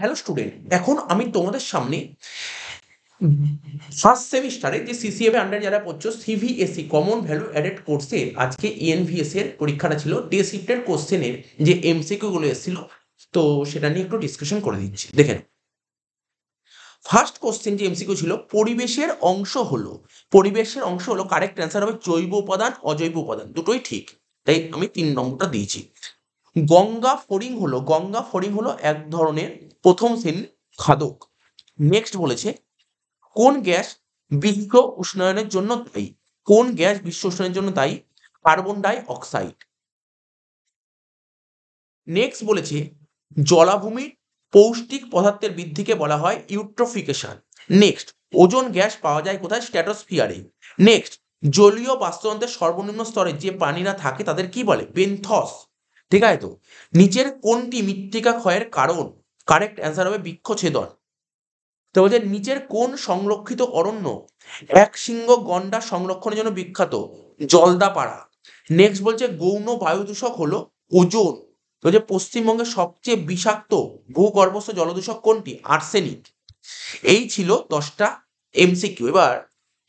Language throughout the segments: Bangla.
হ্যালো স্টুডেন্ট এখন আমি তোমাদের সামনে ফার্স্ট সেমিস্টারে যে সিসিএফ আন্ডার যারা পড়ছো সিভিএসি কমন ভ্যালু অ্যাডেড কোর্সে আজকে ইএনভিএস e এর পরীক্ষাটা ছিল ডে শিফটের কোশ্চেনের যে গুলো এসেছিল তো সেটা নিয়ে একটু ডিসকাশন করে দিচ্ছি দেখেন ফার্স্ট কোশ্চেন যে এমসিকিউ ছিল পরিবেশের অংশ হলো পরিবেশের অংশ হলো কারেক্ট অ্যান্সার হবে জৈব উপাদান অজৈব উপাদান দুটোই ঠিক তাই আমি তিন নম্বরটা দিয়েছি গঙ্গা ফরিং হলো গঙ্গা ফরিং হলো এক ধরনের প্রথম শ্রেণীর খাদক নেক্সট বলেছে কোন গ্যাস বিশ্ব উষ্ণায়নের জন্য দায়ী কোন গ্যাস বিশ্ব উষ্ণায়নের জন্য দায়ী কার্বন ডাই অক্সাইড নেক্সট বলেছে জলাভূমির পৌষ্টিক পদার্থের বৃদ্ধিকে বলা হয় ইউট্রোফিকেশন নেক্সট ওজন গ্যাস পাওয়া যায় কোথায় স্ট্যাটোসফিয়ারে নেক্সট জলীয় বাস্তুতন্ত্রের সর্বনিম্ন স্তরে যে প্রাণীরা থাকে তাদের কি বলে বেনথস ঠিক আছে তো নিচের কোনটি মৃত্তিকা ক্ষয়ের কারণ কারেক্ট অ্যান্সার হবে বৃক্ষছেদন তো বলছে নিচের কোন সংরক্ষিত অরণ্য এক সিংহ গন্ডা সংরক্ষণের জন্য বিখ্যাত জলদাপাড়া নেক্সট বলছে গৌণ বায়ু দূষক হলো ওজন বলছে পশ্চিমবঙ্গের সবচেয়ে বিষাক্ত ভূগর্ভস্থ জলদূষক কোনটি আর্সেনিক এই ছিল দশটা এমসিকিউ এবার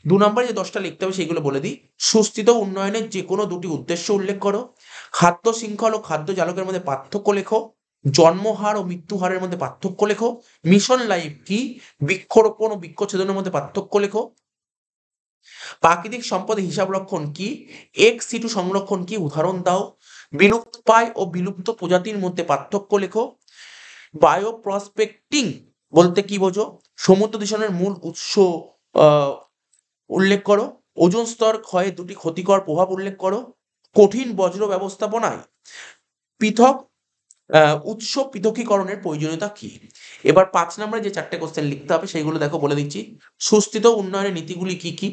দু নম্বরে যে দশটা লিখতে হবে সেগুলো বলে দিই সুস্থিত উন্নয়নের যে কোনো দুটি উদ্দেশ্য উল্লেখ করো খাদ্য শৃঙ্খল ও খাদ্য জালকের মধ্যে পার্থক্য লেখো জন্মহার ও মৃত্যু হারের মধ্যে পার্থক্য লেখো মিশন লাইফ কি বৃক্ষরোপণ ও বৃক্ষছেদনের মধ্যে পার্থক্য লেখো প্রাকৃতিক সম্পদ হিসাব রক্ষণ কি এক সিটু সংরক্ষণ কি উদাহরণ দাও বিলুপ্ত পায় ও বিলুপ্ত প্রজাতির মধ্যে পার্থক্য লেখো বায়ো প্রসপেক্টিং বলতে কি বোঝো সমুদ্র দূষণের মূল উৎস উল্লেখ করো ওজন স্তর ক্ষয়ে দুটি ক্ষতিকর প্রভাব উল্লেখ করো কঠিন বজ্র ব্যবস্থাপনায় পৃথক উৎস পৃথকীকরণের প্রয়োজনীয়তা কি এবার পাঁচ নম্বরে যে চারটে কোশ্চেন লিখতে হবে সেইগুলো দেখো বলে দিচ্ছি সুস্থিত উন্নয়নের নীতিগুলি কি কি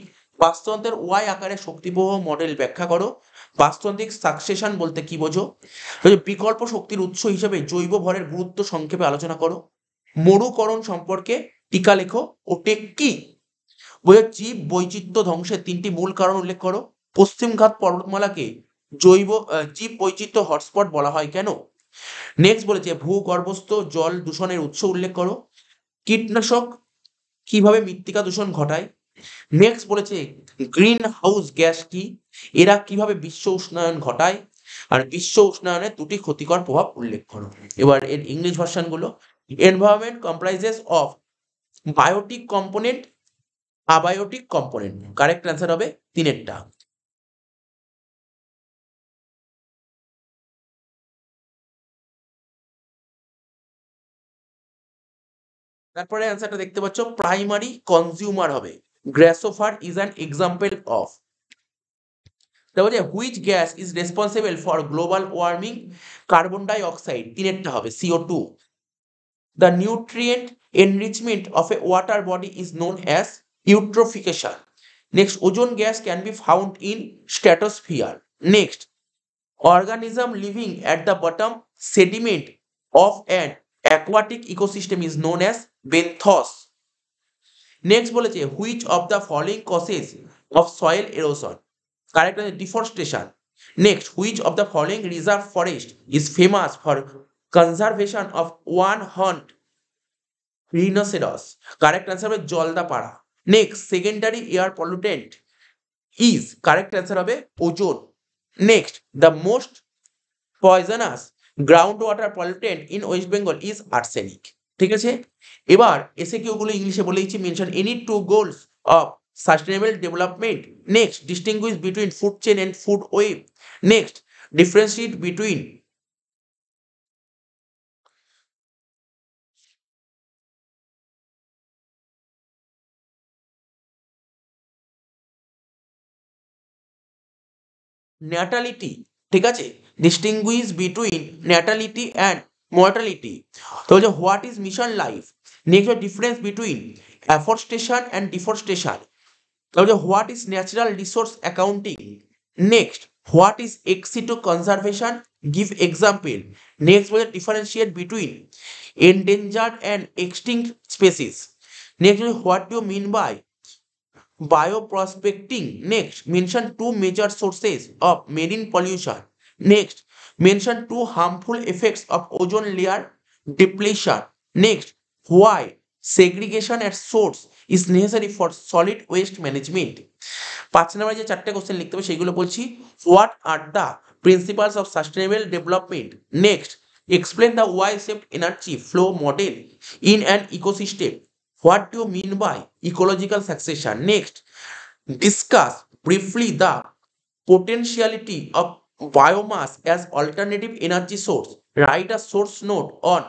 বাস্তুতন্ত্রের ওয়াই আকারে শক্তিপ্রবাহ মডেল ব্যাখ্যা করো বাস্তন্ত্রিক সাকসেশন বলতে কি বোঝো বিকল্প শক্তির উৎস হিসেবে জৈব ভরের গুরুত্ব সংক্ষেপে আলোচনা করো মরুকরণ সম্পর্কে টিকা লেখো ও টেক কি বইয়ের জীব বৈচিত্র্য ধ্বংসের তিনটি মূল কারণ উল্লেখ করো পশ্চিমঘাট পর্বতমালাকে জৈব জীব বৈচিত্র্য হটস্পট বলা হয় কেন নেক্সট বলেছে ভূগর্ভস্থ জল দূষণের উৎস উল্লেখ করো কীটনাশক কিভাবে মৃত্তিকা দূষণ ঘটায় নেক্সট বলেছে গ্রিন হাউস গ্যাস কি এরা কিভাবে বিশ্ব উষ্ণায়ন ঘটায় আর বিশ্ব উষ্ণায়নের দুটি ক্ষতিকর প্রভাব উল্লেখ করো এবার এর ইংলিশ ভার্সানগুলো environment comprises of biotic component abiotic component correct answer হবে তিনেরটা তারপরে অ্যান্সারটা দেখতে পাচ্ছ প্রাইমারি কনজিউমার হবে grasshopper is an example of তারপরে যে which gas is responsible for global warming carbon ডাই অক্সাইড তিনেরটা হবে CO two the nutrient enrichment of a water body is known as eutrophication next ozone gas can be found in stratosphere next organism living at the bottom sediment of an aquatic ecosystem is known as benthos next বলেছে which of the following causes of soil erosion correct হচ্ছে deforestation next which of the following reserve forest is famous for conservation of one horned rhinoceros correct answer হবে Jaldapara next secondary air pollutant is correct answer হবে ozone next the most poisonous ground water pollutant in West Bengal is arsenic ঠিক আছে এবার এসে কিউগুলো ইংলিশে দিচ্ছি mention any two goals of sustainable development next distinguish between food chain and food web next differentiate between natality ঠিক আছে distinguish between natality and mortality তো বলছে what is mission life next difference between afforestation and তো বলছে what is natural resource accounting next what is to conservation give example next বলছে differentiate between endangered and extinct species next what you mean by bioprospecting. Next, mention two major sources of marine pollution. Next, mention two harmful effects of ozone layer depletion. Next, why segregation at source is necessary for solid waste management. পাঁচ নম্বরে যে চারটে কোশ্চেন লিখতে হবে সেগুলো বলছি what are the principles of sustainable development next explain the Y shape energy flow model in an ecosystem What do you mean by ecological succession? Next, discuss briefly the potentiality of biomass as alternative energy source. Write a source note on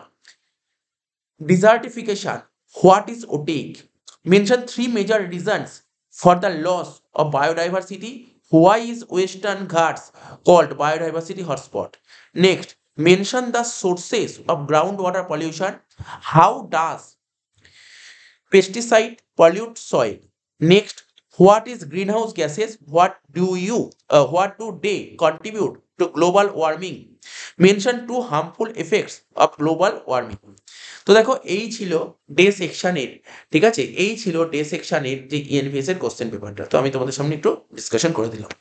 desertification. What is OTEC? Mention three major reasons for the loss of biodiversity. Why is Western Ghats called biodiversity hotspot? Next, mention the sources of groundwater pollution. How does pesticide pollute soil next what is greenhouse what what do you what do they contribute uh, to global warming mention two harmful effects of global warming তো দেখো এই ছিল ডে সেকশানের ঠিক আছে এই ছিল ডে সেকশানের যে ইএনভিএস e এর কোশ্চেন পেপারটা তো আমি তোমাদের সামনে একটু ডিসকাশন করে দিলাম